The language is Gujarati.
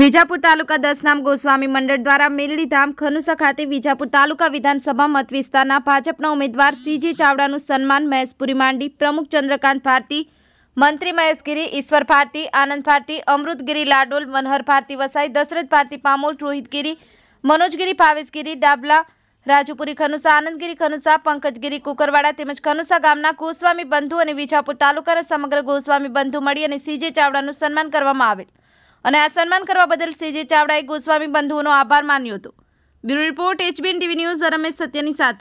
વિજાપુર તાલુકા દસનામ ગોસ્વામી મંડળ દ્વારા મેલડીધામ ખનુસા ખાતે વિજાપુર તાલુકા વિધાનસભા મત વિસ્તારના ભાજપના ઉમેદવાર સીજી ચાવડાનું સન્માન મહેશપુરી માંડી પ્રમુખ ચંદ્રકાંત ભારતી મંત્રી મહેશગીરી ઈશ્વર ભારતી આનંદ ભારતી અમૃતગીરી લાડોલ મનહર ભારતી વસાઈ દશરથ ભારતી પામોલ રોહિતગીરી મનોજગીરી ભાવેશગીરી ડાબલા રાજુપુરી ખનુસા આનંદગીરી ખનુસા પંકજગીરી કુકરવાડા તેમજ ખનુસા ગામના ગોસ્વામી બંધુ અને વિજાપુર તાલુકાના સમગ્ર ગોસ્વામી બંધુ મળી અને સીજે ચાવડાનું સન્માન કરવામાં આવેલ અને આ સન્માન કરવા બદલ સીજે ચાવડાએ ગોસ્વામી બંધુઓનો આભાર માન્યો હતો bureau report HBN TV news Ramesh સત્યની સાથે